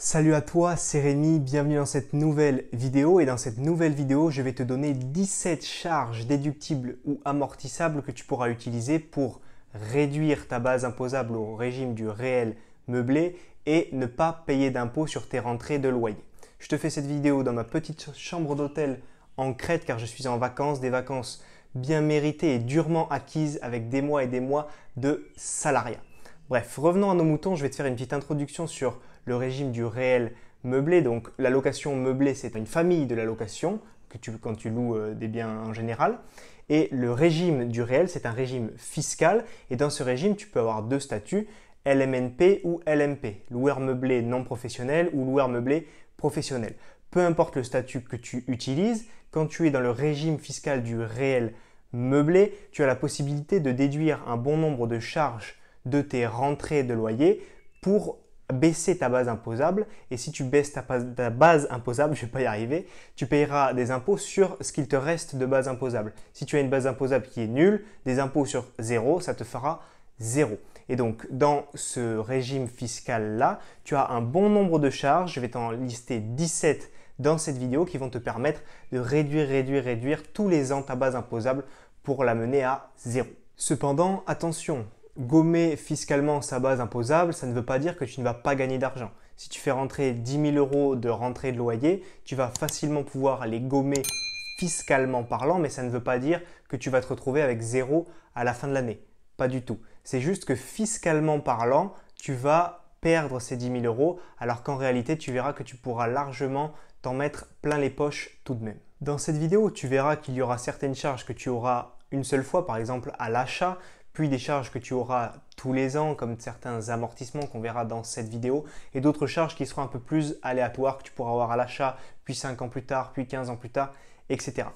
Salut à toi, c'est Rémi, bienvenue dans cette nouvelle vidéo et dans cette nouvelle vidéo je vais te donner 17 charges déductibles ou amortissables que tu pourras utiliser pour réduire ta base imposable au régime du réel meublé et ne pas payer d'impôts sur tes rentrées de loyer. Je te fais cette vidéo dans ma petite chambre d'hôtel en Crète car je suis en vacances, des vacances bien méritées et durement acquises avec des mois et des mois de salariat. Bref, revenons à nos moutons, je vais te faire une petite introduction sur le régime du réel meublé. Donc la location meublée, c'est une famille de la location que tu, quand tu loues euh, des biens en général. Et le régime du réel, c'est un régime fiscal. Et dans ce régime, tu peux avoir deux statuts, LMNP ou LMP, loueur meublé non professionnel ou loueur meublé professionnel. Peu importe le statut que tu utilises, quand tu es dans le régime fiscal du réel meublé, tu as la possibilité de déduire un bon nombre de charges de tes rentrées de loyer pour baisser ta base imposable. Et si tu baisses ta, base imposable, je ne vais pas y arriver, tu payeras des impôts sur ce qu'il te reste de base imposable. Si tu as une base imposable qui est nulle, des impôts sur zéro, ça te fera zéro. Et donc, dans ce régime fiscal-là, tu as un bon nombre de charges. Je vais t'en lister 17 dans cette vidéo qui vont te permettre de réduire, réduire, réduire tous les ans ta base imposable pour l'amener à zéro. Cependant, attention, gommer fiscalement sa base imposable, ça ne veut pas dire que tu ne vas pas gagner d'argent. Si tu fais rentrer 10 000 euros de rentrée de loyer, tu vas facilement pouvoir les gommer fiscalement parlant, mais ça ne veut pas dire que tu vas te retrouver avec zéro à la fin de l'année. Pas du tout. C'est juste que fiscalement parlant, tu vas perdre ces 10 000 euros, alors qu'en réalité, tu verras que tu pourras largement t'en mettre plein les poches tout de même. Dans cette vidéo, tu verras qu'il y aura certaines charges que tu auras une seule fois, par exemple à l'achat, puis des charges que tu auras tous les ans, comme certains amortissements qu'on verra dans cette vidéo, et d'autres charges qui seront un peu plus aléatoires, que tu pourras avoir à l'achat, puis 5 ans plus tard, puis 15 ans plus tard, etc.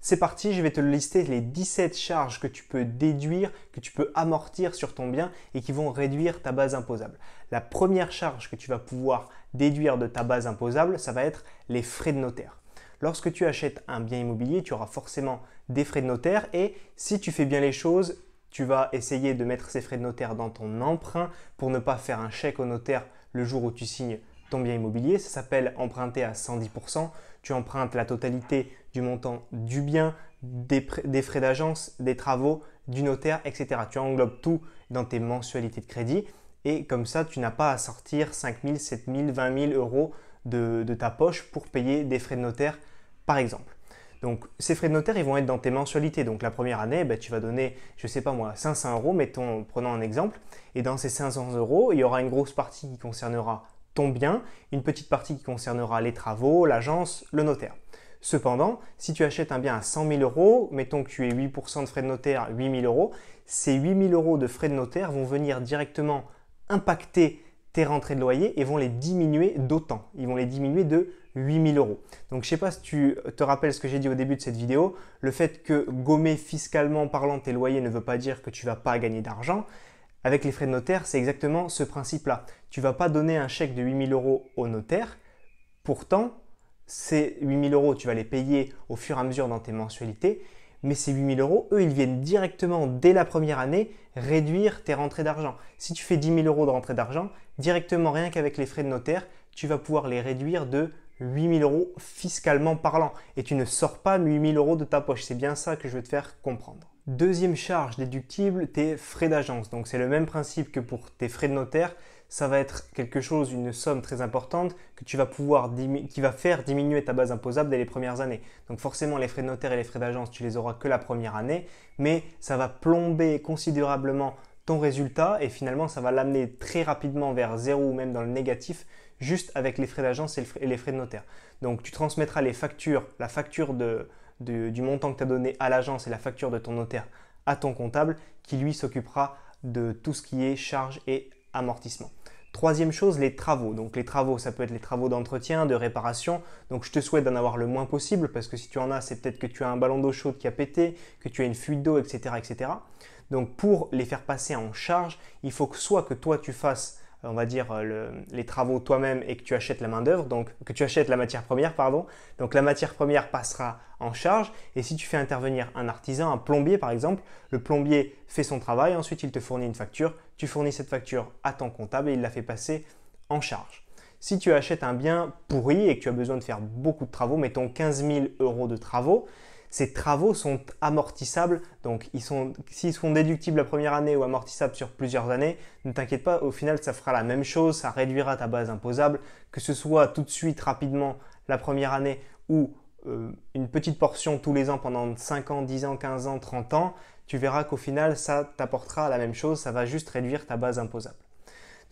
C'est parti, je vais te lister les 17 charges que tu peux déduire, que tu peux amortir sur ton bien et qui vont réduire ta base imposable. La première charge que tu vas pouvoir déduire de ta base imposable, ça va être les frais de notaire. Lorsque tu achètes un bien immobilier, tu auras forcément des frais de notaire et si tu fais bien les choses, tu vas essayer de mettre ces frais de notaire dans ton emprunt pour ne pas faire un chèque au notaire le jour où tu signes ton bien immobilier. Ça s'appelle emprunter à 110%. Tu empruntes la totalité du montant du bien, des, frais d'agence, des travaux, du notaire, etc. Tu englobes tout dans tes mensualités de crédit et comme ça, tu n'as pas à sortir 5 000, 7 000, 20 000 euros de ta poche pour payer des frais de notaire, par exemple. Donc ces frais de notaire, ils vont être dans tes mensualités. Donc la première année, ben, tu vas donner, je sais pas moi, 500 euros, mettons, prenons un exemple. Et dans ces 500 euros, il y aura une grosse partie qui concernera ton bien, une petite partie qui concernera les travaux, l'agence, le notaire. Cependant, si tu achètes un bien à 100 000 euros, mettons que tu aies 8% de frais de notaire, 8 000 euros, ces 8 000 euros de frais de notaire vont venir directement impacter tes rentrées de loyer et vont les diminuer d'autant. Ils vont les diminuer de 8000 euros. Donc je sais pas si tu euh, te rappelles ce que j'ai dit au début de cette vidéo, le fait que gommer fiscalement parlant tes loyers ne veut pas dire que tu vas pas gagner d'argent. Avec les frais de notaire, c'est exactement ce principe-là. Tu ne vas pas donner un chèque de 8000 euros au notaire, pourtant ces 8000 euros, tu vas les payer au fur et à mesure dans tes mensualités mais ces 8000 euros, eux, ils viennent directement dès la première année réduire tes rentrées d'argent. Si tu fais 10 000 euros de rentrées d'argent, directement, rien qu'avec les frais de notaire, tu vas pouvoir les réduire de 8000 euros fiscalement parlant. Et tu ne sors pas 8000 euros de ta poche. C'est bien ça que je veux te faire comprendre. Deuxième charge déductible, tes frais d'agence. Donc c'est le même principe que pour tes frais de notaire ça va être quelque chose, une somme très importante que tu vas pouvoir qui va faire diminuer ta base imposable dès les premières années. Donc forcément, les frais de notaire et les frais d'agence, tu les auras que la première année, mais ça va plomber considérablement ton résultat et finalement, ça va l'amener très rapidement vers zéro ou même dans le négatif juste avec les frais d'agence et, les frais de notaire. Donc tu transmettras les factures, la facture du montant que tu as donné à l'agence et la facture de ton notaire à ton comptable qui lui s'occupera de tout ce qui est charges et amortissement. Troisième chose, les travaux. Donc les travaux, ça peut être les travaux d'entretien, de réparation. Donc je te souhaite d'en avoir le moins possible parce que si tu en as, c'est peut-être que tu as un ballon d'eau chaude qui a pété, que tu as une fuite d'eau, etc., etc. Donc pour les faire passer en charge, il faut que soit que toi tu fasses on va dire, euh, les travaux toi-même et que tu achètes la main-d'œuvre, donc que tu achètes la matière première, pardon. Donc la matière première passera en charge. Et si tu fais intervenir un artisan, un plombier par exemple, le plombier fait son travail, ensuite il te fournit une facture, tu fournis cette facture à ton comptable et il la fait passer en charge. Si tu achètes un bien pourri et que tu as besoin de faire beaucoup de travaux, mettons 15 000 euros de travaux, ces travaux sont amortissables. Donc, sont, s'ils sont déductibles la première année ou amortissables sur plusieurs années, ne t'inquiète pas, au final, ça fera la même chose, ça réduira ta base imposable, que ce soit tout de suite, rapidement, la première année ou euh, une petite portion tous les ans pendant 5 ans, 10 ans, 15 ans, 30 ans, tu verras qu'au final, ça t'apportera la même chose, ça va juste réduire ta base imposable.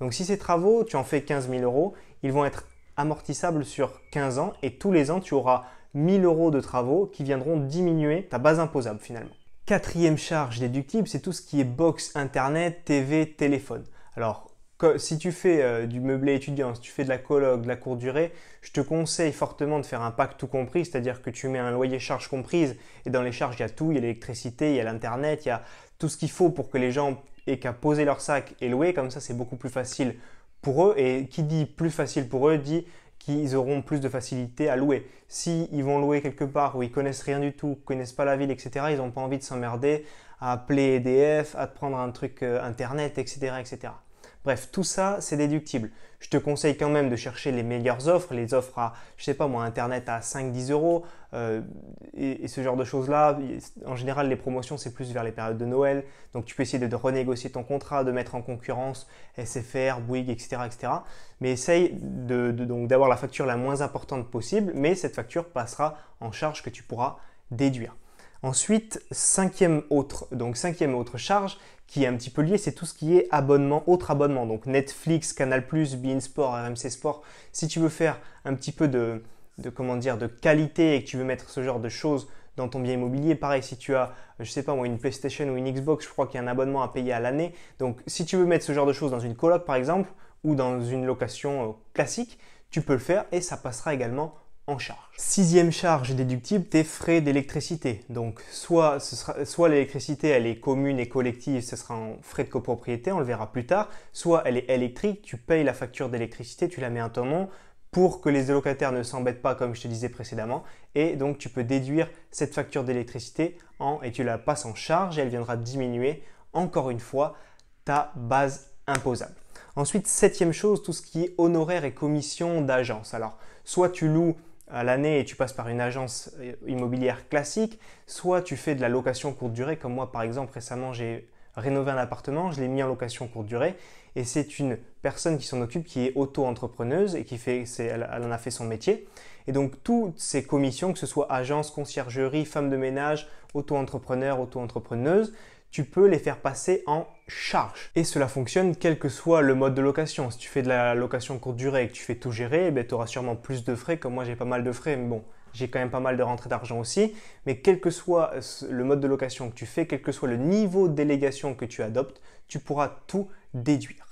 Donc si ces travaux, tu en fais 15 000 euros, ils vont être amortissables sur 15 ans et tous les ans, tu auras 1000 euros de travaux qui viendront diminuer ta base imposable finalement. Quatrième charge déductible, c'est tout ce qui est box, internet, TV, téléphone. Alors, si tu fais euh, du meublé étudiant, si tu fais de la colloque, de la courte durée, je te conseille fortement de faire un pack tout compris, c'est-à-dire que tu mets un loyer charge comprise, et dans les charges, il y a tout, il y a l'électricité, il y a l'internet, il y a tout ce qu'il faut pour que les gens aient qu'à poser leur sac et louer, comme ça c'est beaucoup plus facile pour eux, et qui dit plus facile pour eux dit qu'ils auront plus de facilité à louer. Si vont louer quelque part où ils connaissent rien du tout, connaissent pas la ville, etc., ils n'ont pas envie de s'emmerder à appeler EDF, à prendre un truc euh, internet, etc., etc. Bref, tout ça, c'est déductible. Je te conseille quand même de chercher les meilleures offres, les offres à, je sais pas moi, Internet à 5-10 euros euh, et, ce genre de choses-là. En général, les promotions, c'est plus vers les périodes de Noël. Donc, tu peux essayer de renégocier ton contrat, de mettre en concurrence SFR, Bouygues, etc. etc. Mais essaye donc d'avoir la facture la moins importante possible, mais cette facture passera en charge que tu pourras déduire. Ensuite, cinquième autre, donc cinquième autre charge qui est un petit peu liée, c'est tout ce qui est abonnement, autre abonnement, donc Netflix, Canal+, Bein Sport, RMC Sport. Si tu veux faire un petit peu de, comment dire, de qualité et que tu veux mettre ce genre de choses dans ton bien immobilier. Pareil, si tu as, je sais pas moi, une PlayStation ou une Xbox, je crois qu'il y a un abonnement à payer à l'année. Donc, si tu veux mettre ce genre de choses dans une coloc, par exemple, ou dans une location euh, classique, tu peux le faire et ça passera également charge. Sixième charge déductible, tes frais d'électricité. Donc soit, ce sera, soit l'électricité elle est commune et collective, ce sera en frais de copropriété, on le verra plus tard, soit elle est électrique, tu payes la facture d'électricité, tu la mets à ton nom pour que les locataires ne s'embêtent pas comme je te disais précédemment et donc tu peux déduire cette facture d'électricité en et tu la passes en charge et elle viendra diminuer encore une fois ta base imposable. Ensuite, septième chose, tout ce qui est honoraire et commission d'agence. Alors, soit tu loues à l'année et tu passes par une agence euh, immobilière classique, soit tu fais de la location courte durée, comme moi par exemple récemment j'ai rénové un appartement, je l'ai mis en location courte durée et c'est une personne qui s'en occupe qui est auto-entrepreneuse et qui fait, elle, elle, en a fait son métier. Et donc toutes ces commissions, que ce soit agence, conciergerie, femme de ménage, auto-entrepreneur, auto-entrepreneuse, tu peux les faire passer en charge. Et cela fonctionne quel que soit le mode de location. Si tu fais de la location courte durée et que tu fais tout gérer, eh tu auras sûrement plus de frais, comme moi j'ai pas mal de frais, mais bon, j'ai quand même pas mal de rentrées d'argent aussi. Mais quel que soit euh, le mode de location que tu fais, quel que soit le niveau de délégation que tu adoptes, tu pourras tout déduire.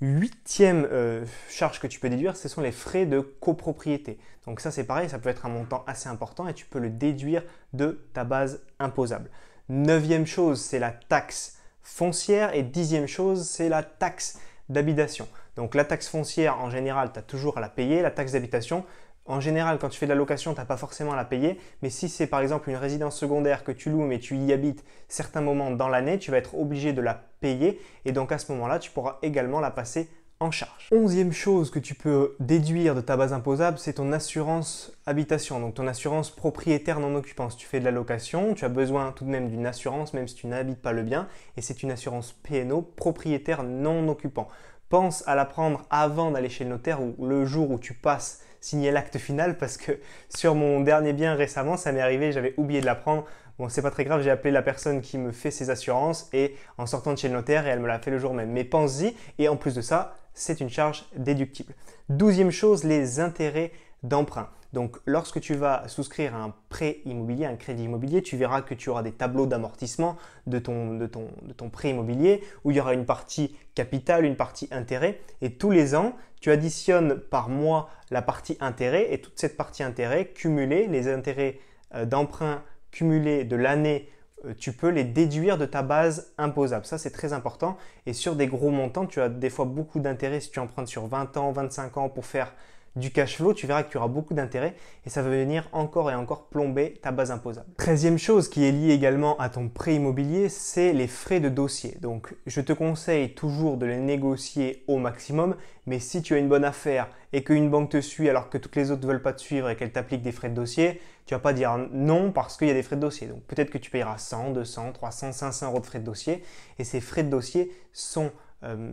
Huitième euh, charge que tu peux déduire, ce sont les frais de copropriété. Donc ça c'est pareil, ça peut être un montant assez important et tu peux le déduire de ta base imposable. Neuvième chose, c'est la taxe foncière. Et dixième chose, c'est la taxe d'habitation. Donc la taxe foncière, en général, tu as toujours à la payer. La taxe d'habitation, en général, quand tu fais de la location, tu n'as pas forcément à la payer. Mais si c'est par exemple une résidence secondaire que tu loues mais tu y habites certains moments dans l'année, tu vas être obligé de la payer. Et donc à ce moment-là, tu pourras également la passer en charge. Onzième chose que tu peux déduire de ta base imposable, c'est ton assurance habitation, donc ton assurance propriétaire non occupant. Si tu fais de la location, tu as besoin tout de même d'une assurance, même si tu n'habites pas le bien, et c'est une assurance PNO, propriétaire non occupant. Pense à la prendre avant d'aller chez le notaire ou le jour où tu passes signer l'acte final parce que sur mon dernier bien récemment, ça m'est arrivé, j'avais oublié de la prendre. Bon, c'est pas très grave, j'ai appelé la personne qui me fait ses assurances et en sortant de chez le notaire et elle me l'a fait le jour même. Mais pense-y et en plus de ça, c'est une charge déductible. Douzième chose, les intérêts d'emprunt. Donc lorsque tu vas souscrire à un prêt immobilier, un crédit immobilier, tu verras que tu auras des tableaux d'amortissement de ton, de ton, prêt immobilier où il y aura une partie capital, une partie intérêt. Et tous les ans, tu additionnes par mois la partie intérêt et toute cette partie intérêt cumulée, les intérêts euh, d'emprunt cumulés de l'année euh, tu peux les déduire de ta base imposable. Ça, c'est très important. Et sur des gros montants, tu as des fois beaucoup d'intérêt. Si tu empruntes sur 20 ans, 25 ans pour faire du cash flow, tu verras que tu auras beaucoup d'intérêt et ça va venir encore et encore plomber ta base imposable. Treizième chose qui est liée également à ton prêt immobilier, c'est les frais de dossier. Donc je te conseille toujours de les négocier au maximum, mais si tu as une bonne affaire et qu'une banque te suit alors que toutes les autres ne veulent pas te suivre et qu'elle t'applique des frais de dossier, tu vas pas dire non parce qu'il y a des frais de dossier. Donc peut-être que tu payeras 100, 200, 300, 500 euros de frais de dossier et ces frais de dossier sont euh,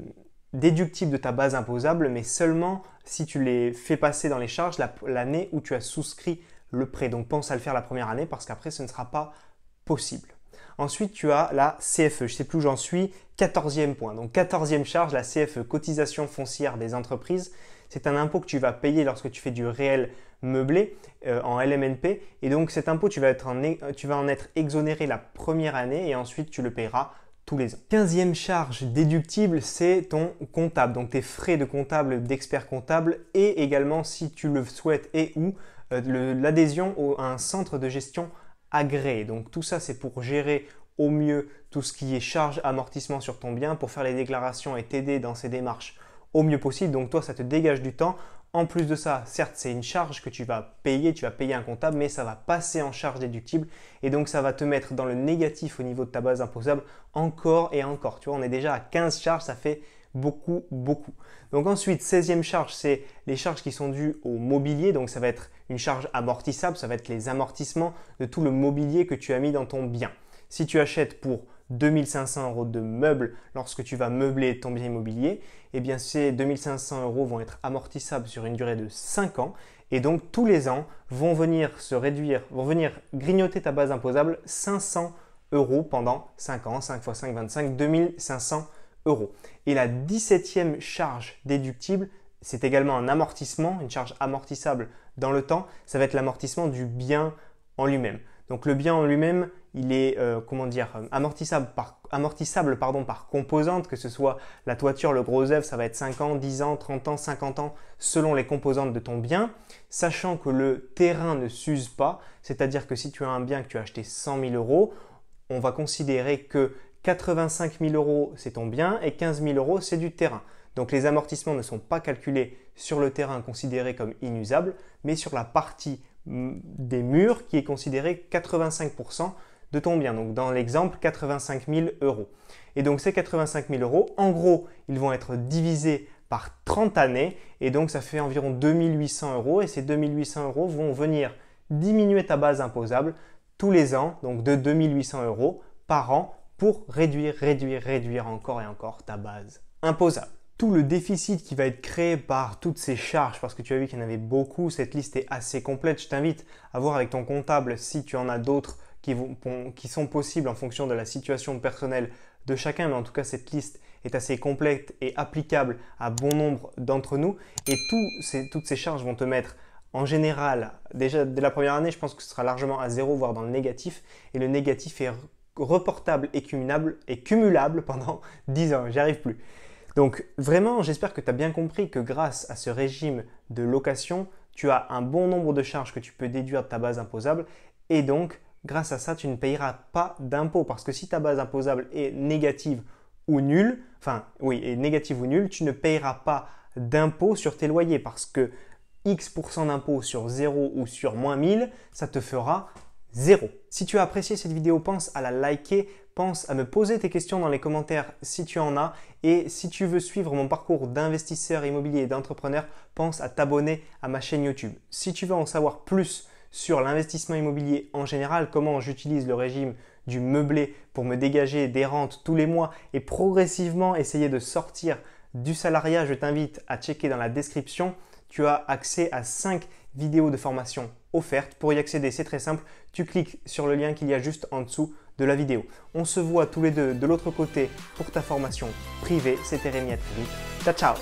déductibles de ta base imposable, mais seulement si tu les fais passer dans les charges l'année où tu as souscrit le prêt. Donc pense à le faire la première année parce qu'après ce ne sera pas possible. Ensuite, tu as la CFE. Je ne sais plus où j'en suis. 14e point. Donc 14e charge, la CFE, cotisation foncière des entreprises. C'est un impôt que tu vas payer lorsque tu fais du réel meublé euh, en LMNP. Et donc cet impôt, tu vas, en, être exonéré la première année et ensuite tu le paieras tous les ans. Quinzième charge déductible, c'est ton comptable, donc tes frais de comptable, d'expert comptable et également si tu le souhaites et ou euh, l'adhésion à un centre de gestion agréé. Donc tout ça, c'est pour gérer au mieux tout ce qui est charge, amortissement sur ton bien, pour faire les déclarations et t'aider dans ces démarches au mieux possible. Donc toi, ça te dégage du temps. En plus de ça, certes, c'est une charge que tu vas payer, tu vas payer un comptable, mais ça va passer en charge déductible et donc ça va te mettre dans le négatif au niveau de ta base imposable encore et encore. Tu vois, on est déjà à 15 charges, ça fait beaucoup, beaucoup. Donc ensuite, 16e charge, c'est les charges qui sont dues au mobilier. Donc ça va être une charge amortissable, ça va être les amortissements de tout le mobilier que tu as mis dans ton bien. Si tu achètes pour 2500 euros de meubles lorsque tu vas meubler ton bien immobilier, eh bien ces 2500 euros vont être amortissables sur une durée de 5 ans et donc tous les ans vont venir se réduire, vont venir grignoter ta base imposable 500 euros pendant 5 ans, 5 x 5, 25, 2500 euros. Et la 17e charge déductible, c'est également un amortissement, une charge amortissable dans le temps, ça va être l'amortissement du bien en lui-même. Donc le bien en lui-même, il est euh, comment dire amortissable par pardon par composante que ce soit la toiture, le gros œuvre, ça va être 5 ans, 10 ans, 30 ans, 50 ans selon les composantes de ton bien, sachant que le terrain ne s'use pas, c'est-à-dire que si tu as un bien que tu as acheté 100 000 euros, on va considérer que 85 000 euros c'est ton bien et 15 000 euros c'est du terrain. Donc les amortissements ne sont pas calculés sur le terrain considéré comme inusable, mais sur la partie mm, des murs qui est considérée 85% de ton bien. Donc dans l'exemple, 85 000 euros. Et donc ces 85 000 euros, en gros, ils vont être divisés par 30 années et donc ça fait environ 2800 euros et ces 2800 euros vont venir diminuer ta base imposable tous les ans, donc de 2800 euros par an pour réduire, réduire, réduire encore et encore ta base imposable. Tout le déficit qui va être créé par toutes ces charges, parce que tu as vu qu'il y en avait beaucoup, cette liste est assez complète, je t'invite à voir avec ton comptable si tu en as d'autres qui, sont possibles en fonction de la situation personnelle de chacun, mais en tout cas cette liste est assez complète et applicable à bon nombre d'entre nous. Et toutes ces charges vont te mettre en général, déjà dès la première année, je pense que ce sera largement à zéro, voire dans le négatif. Et le négatif est reportable et cumulable, et cumulable pendant 10 ans. J'y arrive plus. Donc vraiment, j'espère que tu as bien compris que grâce à ce régime de location, tu as un bon nombre de charges que tu peux déduire de ta base imposable et donc grâce à ça, tu ne payeras pas d'impôts Parce que si ta base imposable est négative ou nulle, enfin oui, est négative ou nulle, tu ne payeras pas d'impôts sur tes loyers. Parce que X% d'impôts sur 0 ou sur moins 1000, ça te fera 0. Si tu as apprécié cette vidéo, pense à la liker, pense à me poser tes questions dans les commentaires si tu en as. Et si tu veux suivre mon parcours d'investisseur immobilier et d'entrepreneur, pense à t'abonner à ma chaîne YouTube. Si tu veux en savoir plus, sur l'investissement immobilier en général, comment j'utilise le régime du meublé pour me dégager des rentes tous les mois et progressivement essayer de sortir du salariat, je t'invite à checker dans la description. Tu as accès à 5 vidéos de formation offertes. Pour y accéder, c'est très simple. Tu cliques sur le lien qu'il y a juste en dessous de la vidéo. On se voit tous les deux de l'autre côté pour ta formation privée. C'était Rémi Attribut. Ciao, ciao